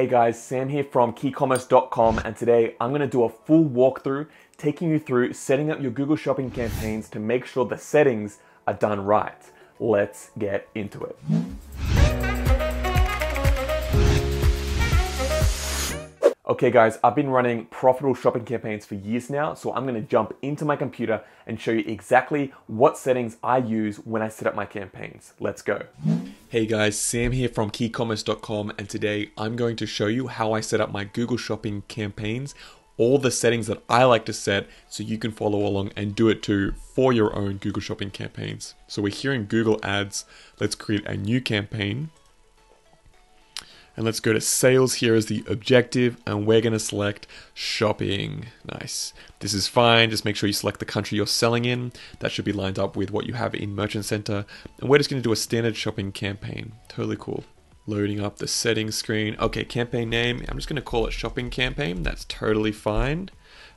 Hey guys, Sam here from keycommerce.com and today I'm gonna to do a full walkthrough taking you through setting up your Google Shopping campaigns to make sure the settings are done right. Let's get into it. Okay guys, I've been running profitable shopping campaigns for years now, so I'm gonna jump into my computer and show you exactly what settings I use when I set up my campaigns. Let's go. Hey guys, Sam here from keycommerce.com and today I'm going to show you how I set up my Google Shopping campaigns, all the settings that I like to set so you can follow along and do it too for your own Google Shopping campaigns. So we're here in Google Ads, let's create a new campaign. And let's go to sales here as the objective and we're gonna select shopping. Nice. This is fine, just make sure you select the country you're selling in. That should be lined up with what you have in Merchant Center. And we're just gonna do a standard shopping campaign. Totally cool. Loading up the settings screen. Okay, campaign name, I'm just gonna call it shopping campaign. That's totally fine.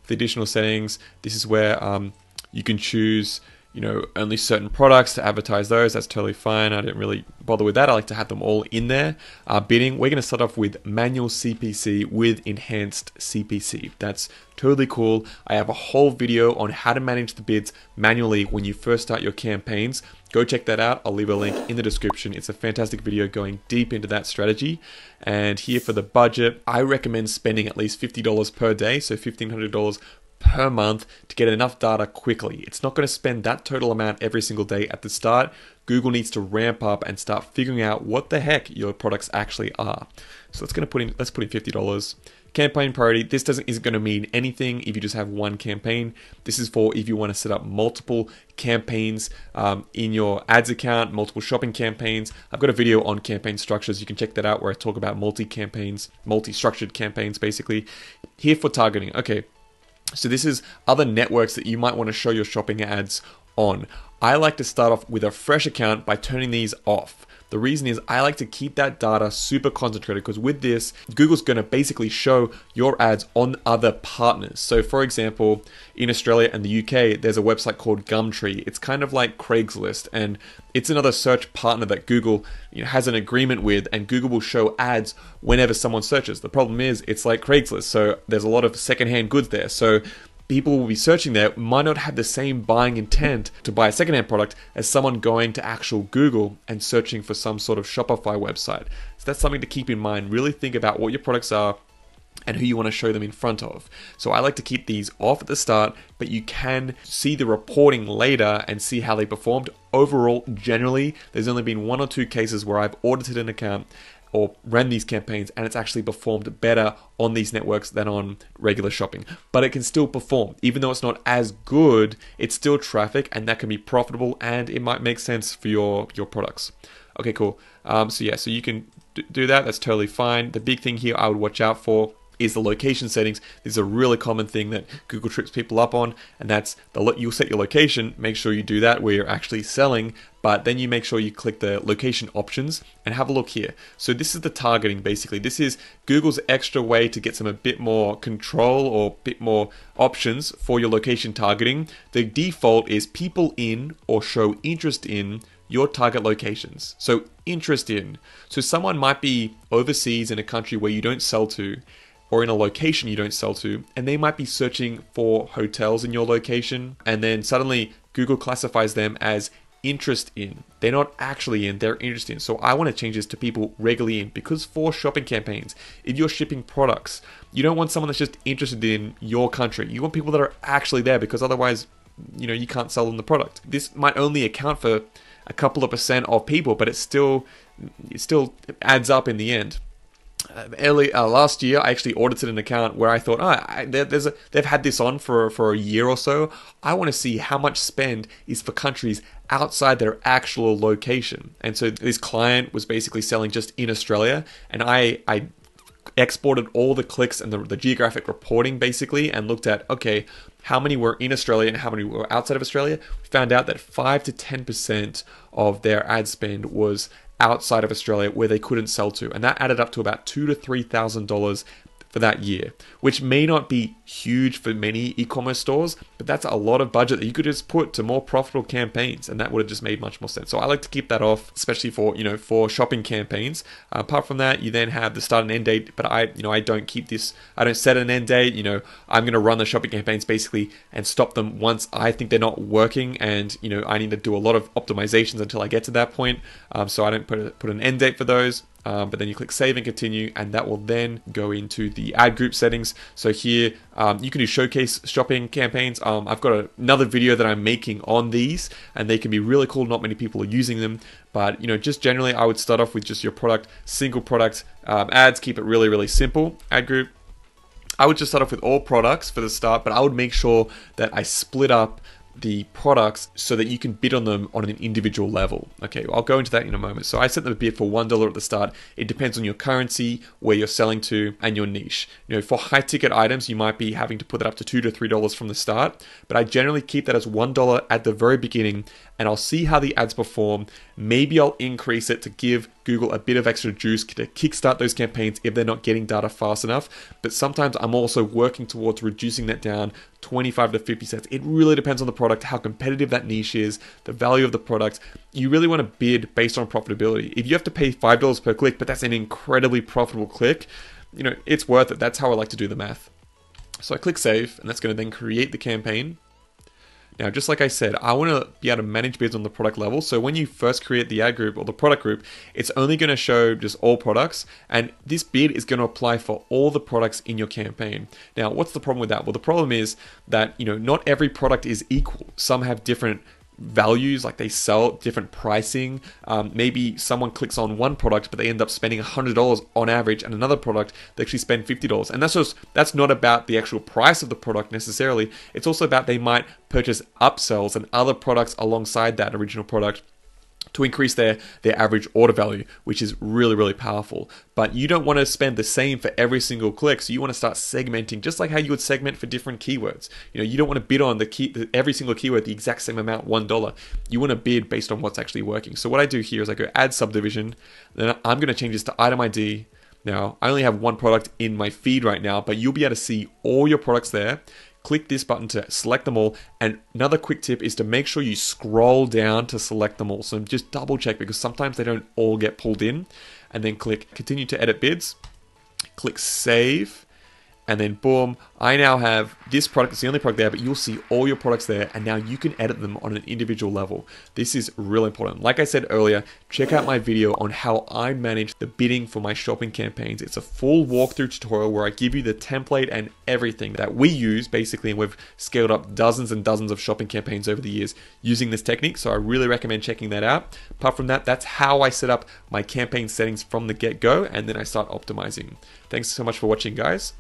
the additional settings, this is where um, you can choose you know, only certain products to advertise those. That's totally fine. I didn't really bother with that. I like to have them all in there. Uh, bidding, we're going to start off with manual CPC with enhanced CPC. That's totally cool. I have a whole video on how to manage the bids manually when you first start your campaigns. Go check that out. I'll leave a link in the description. It's a fantastic video going deep into that strategy. And here for the budget, I recommend spending at least $50 per day, so $1,500 per month to get enough data quickly. It's not going to spend that total amount every single day at the start. Google needs to ramp up and start figuring out what the heck your products actually are. So let's going to put in let's put in fifty dollars. Campaign priority. This doesn't isn't going to mean anything if you just have one campaign. This is for if you want to set up multiple campaigns um, in your ads account, multiple shopping campaigns. I've got a video on campaign structures. You can check that out where I talk about multi campaigns, multi structured campaigns, basically. Here for targeting. Okay, so this is other networks that you might want to show your shopping ads on. I like to start off with a fresh account by turning these off. The reason is I like to keep that data super concentrated because with this, Google's going to basically show your ads on other partners. So, for example, in Australia and the UK, there's a website called Gumtree. It's kind of like Craigslist, and it's another search partner that Google you know, has an agreement with, and Google will show ads whenever someone searches. The problem is, it's like Craigslist, so there's a lot of secondhand goods there. So people will be searching there might not have the same buying intent to buy a secondhand product as someone going to actual Google and searching for some sort of Shopify website. So that's something to keep in mind. Really think about what your products are, and who you want to show them in front of. So I like to keep these off at the start, but you can see the reporting later and see how they performed. Overall, generally, there's only been one or two cases where I've audited an account or ran these campaigns and it's actually performed better on these networks than on regular shopping. But it can still perform. Even though it's not as good, it's still traffic and that can be profitable and it might make sense for your, your products. Okay, cool. Um, so yeah, so you can do that. That's totally fine. The big thing here I would watch out for is the location settings. This is a really common thing that Google trips people up on, and that's the lo- you'll set your location. Make sure you do that where you're actually selling, but then you make sure you click the location options and have a look here. So this is the targeting basically. This is Google's extra way to get some a bit more control or a bit more options for your location targeting. The default is people in or show interest in your target locations. So interest in. So someone might be overseas in a country where you don't sell to or in a location you don't sell to, and they might be searching for hotels in your location, and then suddenly Google classifies them as interest in. They're not actually in, they're interested in. So I want to change this to people regularly in because for shopping campaigns, if you're shipping products, you don't want someone that's just interested in your country. You want people that are actually there because otherwise, you know, you can't sell them the product. This might only account for a couple of percent of people, but it still it still adds up in the end. Uh, early uh, last year, I actually audited an account where I thought, oh, there's a, they've had this on for for a year or so. I want to see how much spend is for countries outside their actual location. And so this client was basically selling just in Australia, and I I exported all the clicks and the, the geographic reporting basically, and looked at okay, how many were in Australia and how many were outside of Australia. We found out that five to ten percent of their ad spend was outside of Australia where they couldn't sell to, and that added up to about two to three thousand dollars for that year, which may not be huge for many e commerce stores, but that's a lot of budget that you could just put to more profitable campaigns, and that would have just made much more sense. So I like to keep that off, especially for you know for shopping campaigns. Uh, apart from that, you then have the start and end date, but I you know I don't keep this, I don't set an end date. You know I'm going to run the shopping campaigns basically and stop them once I think they're not working, and you know I need to do a lot of optimizations until I get to that point. Um, so I don't put a, put an end date for those. Um, but then you click save and continue, and that will then go into the ad group settings. So here um, you can do showcase shopping campaigns. Um, I've got a, another video that I'm making on these, and they can be really cool. Not many people are using them, but you know, just generally, I would start off with just your product, single product um, ads. Keep it really, really simple. Ad group. I would just start off with all products for the start, but I would make sure that I split up the products so that you can bid on them on an individual level. Okay, I'll go into that in a moment. So I set them a bid for $1 at the start. It depends on your currency, where you're selling to, and your niche. You know, for high ticket items, you might be having to put that up to 2 to $3 from the start, but I generally keep that as $1 at the very beginning and I'll see how the ads perform. Maybe I'll increase it to give Google a bit of extra juice to kickstart those campaigns if they're not getting data fast enough. But sometimes I'm also working towards reducing that down 25 to 50 cents. It really depends on the product, how competitive that niche is, the value of the product. You really want to bid based on profitability. If you have to pay $5 per click, but that's an incredibly profitable click, you know, it's worth it. That's how I like to do the math. So I click save, and that's going to then create the campaign. Now, just like I said, I want to be able to manage bids on the product level. So when you first create the ad group or the product group, it's only going to show just all products. And this bid is going to apply for all the products in your campaign. Now, what's the problem with that? Well, the problem is that, you know, not every product is equal. Some have different values, like they sell different pricing. Um, maybe someone clicks on one product, but they end up spending $100 on average, and another product they actually spend $50. And that's just that's not about the actual price of the product necessarily. It's also about they might purchase upsells and other products alongside that original product to increase their their average order value, which is really really powerful. But you don't want to spend the same for every single click, so you want to start segmenting, just like how you would segment for different keywords. You know, you don't want to bid on the key the, every single keyword the exact same amount, one dollar. You want to bid based on what's actually working. So what I do here is I go add subdivision, then I'm going to change this to item ID. Now, I only have one product in my feed right now, but you'll be able to see all your products there click this button to select them all. And another quick tip is to make sure you scroll down to select them all. So just double check because sometimes they don't all get pulled in. And then click continue to edit bids, click save, and then boom, I now have this product. It's the only product there, but you'll see all your products there, and now you can edit them on an individual level. This is really important. Like I said earlier, check out my video on how I manage the bidding for my shopping campaigns. It's a full walkthrough tutorial where I give you the template and everything that we use, basically, and we've scaled up dozens and dozens of shopping campaigns over the years using this technique, so I really recommend checking that out. Apart from that, that's how I set up my campaign settings from the get-go, and then I start optimizing. Thanks so much for watching, guys.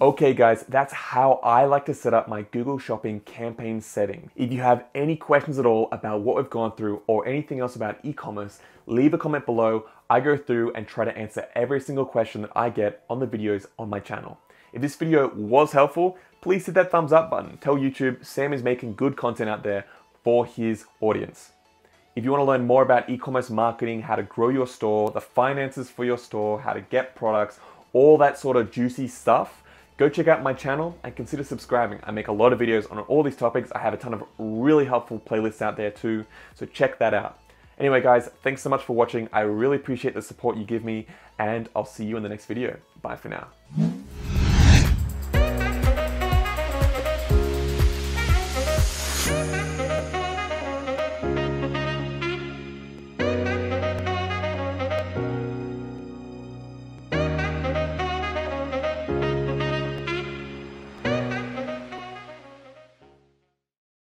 Okay guys, that's how I like to set up my Google Shopping campaign setting. If you have any questions at all about what we've gone through or anything else about e-commerce, leave a comment below. I go through and try to answer every single question that I get on the videos on my channel. If this video was helpful, please hit that thumbs up button. Tell YouTube Sam is making good content out there for his audience. If you want to learn more about e-commerce marketing, how to grow your store, the finances for your store, how to get products, all that sort of juicy stuff, go check out my channel and consider subscribing. I make a lot of videos on all these topics. I have a ton of really helpful playlists out there too, so check that out. Anyway guys, thanks so much for watching. I really appreciate the support you give me and I'll see you in the next video. Bye for now.